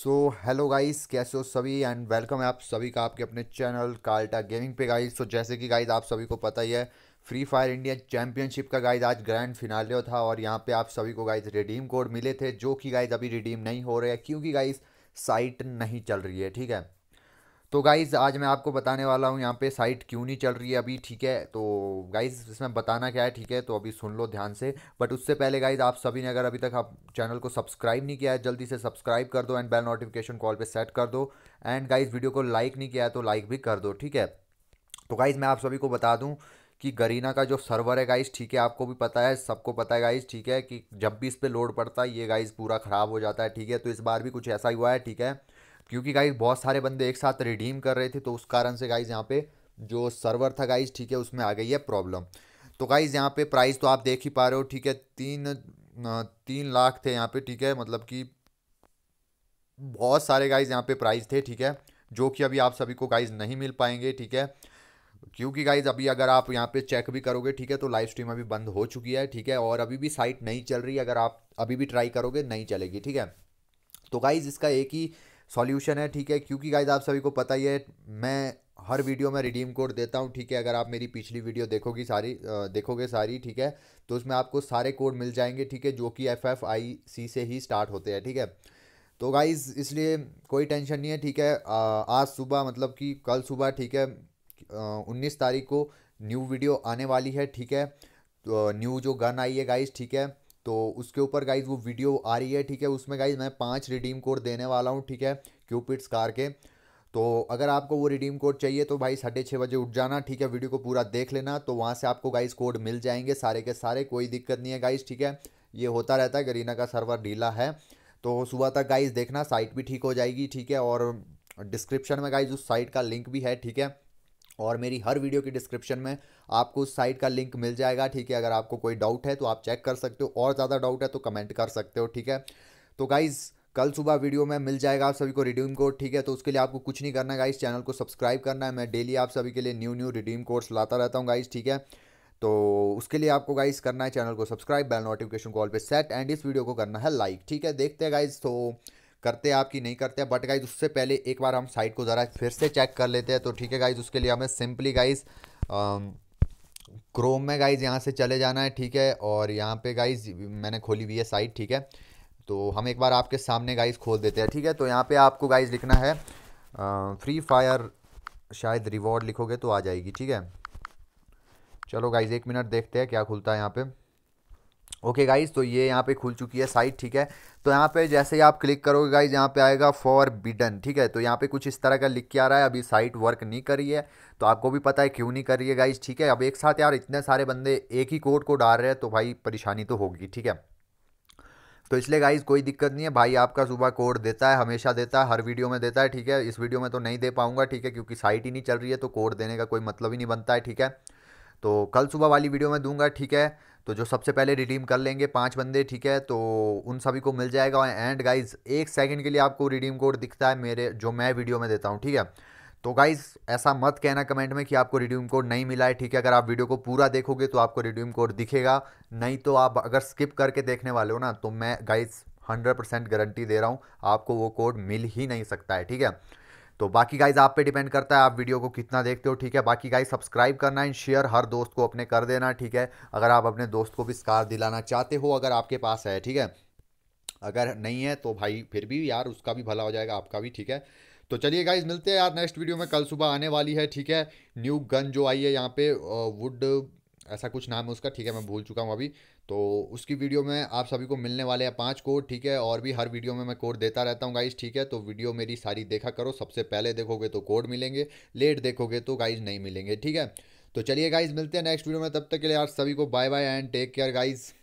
So hello guys कैसे हो सभी एंड वेलकम है आप सभी का आपके अपने चैनल काल्टा गेमिंग पे गाइस सो so, जैसे कि गाइस आप सभी को पता ही है फ्री फायर इंडिया चैंपियनशिप का गाइज आज ग्रैंड फिनाले था और यहाँ पे आप सभी को गाइज रिडीम कोड मिले थे जो कि गाइज अभी रिडीम नहीं हो रहे हैं क्योंकि गाइज साइट नहीं चल रही है ठीक है तो गाइज़ आज मैं आपको बताने वाला हूँ यहाँ पे साइट क्यों नहीं चल रही है अभी ठीक है तो गाइज़ इसमें बताना क्या है ठीक है तो अभी सुन लो ध्यान से बट उससे पहले गाइज़ आप सभी ने अगर अभी तक आप चैनल को सब्सक्राइब नहीं किया है जल्दी से सब्सक्राइब कर दो एंड बेल नोटिफिकेशन कॉल पर सेट कर दो एंड गाइज़ वीडियो को लाइक नहीं किया है तो लाइक भी कर दो ठीक है तो गाइज़ मैं आप सभी को बता दूँ कि गरीना का जो सर्वर है गाइस ठीक है आपको भी पता है सबको पता है गाइस ठीक है कि जब भी इस पर लोड पड़ता है ये गाइस पूरा ख़राब हो जाता है ठीक है तो इस बार भी कुछ ऐसा ही हुआ है ठीक है क्योंकि गाइज बहुत सारे बंदे एक साथ रिडीम कर रहे थे तो उस कारण से गाइज यहाँ पे जो सर्वर था गाइज ठीक है उसमें आ गई है प्रॉब्लम तो गाइज यहाँ पे प्राइस तो आप देख ही पा रहे हो ठीक है तीन तीन लाख थे यहाँ पे ठीक है मतलब कि बहुत सारे गाइज यहाँ पे प्राइस थे ठीक है जो कि अभी आप सभी को गाइज नहीं मिल पाएंगे ठीक है क्योंकि गाइज अभी अगर आप यहाँ पे चेक भी करोगे ठीक है तो लाइव स्ट्रीम अभी बंद हो चुकी है ठीक है और अभी भी साइट नहीं चल रही अगर आप अभी भी ट्राई करोगे नहीं चलेगी ठीक है तो गाइज इसका एक ही सॉल्यूशन है ठीक है क्योंकि गाइज आप सभी को पता ही है मैं हर वीडियो में रिडीम कोड देता हूँ ठीक है अगर आप मेरी पिछली वीडियो देखोगी सारी देखोगे सारी ठीक है तो उसमें आपको सारे कोड मिल जाएंगे ठीक है जो कि एफ एफ आई सी से ही स्टार्ट होते हैं ठीक है थीके? तो गाइज़ इसलिए कोई टेंशन नहीं है ठीक है आज सुबह मतलब कि कल सुबह ठीक है उन्नीस तारीख को न्यू वीडियो आने वाली है ठीक है तो न्यू जो गन आई है गाइज़ ठीक है तो उसके ऊपर गाइज वो वीडियो आ रही है ठीक है उसमें गाइज मैं पाँच रिडीम कोड देने वाला हूँ ठीक है क्यूपिट्स कार के तो अगर आपको वो रिडीम कोड चाहिए तो भाई साढ़े छः बजे उठ जाना ठीक है वीडियो को पूरा देख लेना तो वहाँ से आपको गाइज कोड मिल जाएंगे सारे के सारे कोई दिक्कत नहीं है गाइज ठीक है ये होता रहता है गरीना का सर्वर ढीला है तो सुबह तक गाइज देखना साइट भी ठीक हो जाएगी ठीक है और डिस्क्रिप्शन में गाइज उस साइट का लिंक भी है ठीक है और मेरी हर वीडियो की डिस्क्रिप्शन में आपको उस साइट का लिंक मिल जाएगा ठीक है अगर आपको कोई डाउट है तो आप चेक कर सकते हो और ज़्यादा डाउट है तो कमेंट कर सकते हो ठीक है तो गाइज़ कल सुबह वीडियो में मिल जाएगा आप सभी को रिडीम कोड ठीक है तो उसके लिए आपको कुछ नहीं करना गाइज़ गाइस चैनल को सब्सक्राइब करना है मैं डेली आप सभी के लिए न्यू न्यू रिडीम कोड्स लाता रहता हूँ गाइस ठीक है तो उसके लिए आपको गाइस करना है चैनल को सब्सक्राइब बेल नोटिफिकेशन कॉल पे सेट एंड इस वीडियो को करना है लाइक ठीक है देखते हैं गाइज़ तो करते आप कि नहीं करते बट गाइज उससे पहले एक बार हम साइट को ज़रा फिर से चेक कर लेते हैं तो ठीक है गाइज उसके लिए हमें सिंपली गाइज क्रोम में गाइज यहाँ से चले जाना है ठीक है और यहाँ पे गाइज मैंने खोली हुई है साइट ठीक है तो हम एक बार आपके सामने गाइज खोल देते हैं ठीक है तो यहाँ पे आपको गाइज लिखना है फ्री uh, फायर शायद रिवॉर्ड लिखोगे तो आ जाएगी ठीक है चलो गाइज एक मिनट देखते हैं क्या खुलता है यहाँ पर ओके गाइज तो ये यहाँ पे खुल चुकी है साइट ठीक है तो यहाँ पे जैसे ही आप क्लिक करोगे गाइज यहाँ पे आएगा फॉर बिडन ठीक है तो यहाँ पे कुछ इस तरह का लिख के आ रहा है अभी साइट वर्क नहीं कर रही है तो आपको भी पता है क्यों नहीं कर रही है गाइज ठीक है अब एक साथ यार इतने सारे बंदे एक ही कोड को डाल रहे हैं तो भाई परेशानी तो होगी ठीक है तो इसलिए गाइज कोई दिक्कत नहीं है भाई आपका सुबह कोड देता है हमेशा देता है हर वीडियो में देता है ठीक है इस वीडियो में तो नहीं दे पाऊंगा ठीक है क्योंकि साइट ही नहीं चल रही है तो कोड देने का कोई मतलब ही नहीं बनता है ठीक है तो कल सुबह वाली वीडियो में दूंगा ठीक है तो जो सबसे पहले रिडीम कर लेंगे पांच बंदे ठीक है तो उन सभी को मिल जाएगा एंड गाइज एक सेकंड के लिए आपको रिडीम कोड दिखता है मेरे जो मैं वीडियो में देता हूँ ठीक है तो गाइज़ ऐसा मत कहना कमेंट में कि आपको रिडीम कोड नहीं मिला है ठीक है अगर आप वीडियो को पूरा देखोगे तो आपको रिड्यूम कोड दिखेगा नहीं तो आप अगर स्किप करके देखने वाले हो ना तो मैं गाइज़ हंड्रेड परसेंट गारंटी दे रहा हूँ आपको वो कोड मिल ही नहीं सकता है ठीक है तो बाकी गाइज आप पे डिपेंड करता है आप वीडियो को कितना देखते हो ठीक है बाकी गाइज सब्सक्राइब करना एंड शेयर हर दोस्त को अपने कर देना ठीक है अगर आप अपने दोस्त को भी स्कार दिलाना चाहते हो अगर आपके पास है ठीक है अगर नहीं है तो भाई फिर भी यार उसका भी भला हो जाएगा आपका भी ठीक है तो चलिए गाइज मिलते हैं यार नेक्स्ट वीडियो में कल सुबह आने वाली है ठीक है न्यू गन जो आई है यहाँ पे वुड ऐसा कुछ नाम है उसका ठीक है मैं भूल चुका हूँ अभी तो उसकी वीडियो में आप सभी को मिलने वाले हैं पाँच कोड ठीक है और भी हर वीडियो में मैं कोड देता रहता हूँ गाइज ठीक है तो वीडियो मेरी सारी देखा करो सबसे पहले देखोगे तो कोड मिलेंगे लेट देखोगे तो गाइज नहीं मिलेंगे ठीक है तो चलिए गाइज मिलते हैं नेक्स्ट वीडियो में तब तक के लिए आप सभी को bye bye and take care guys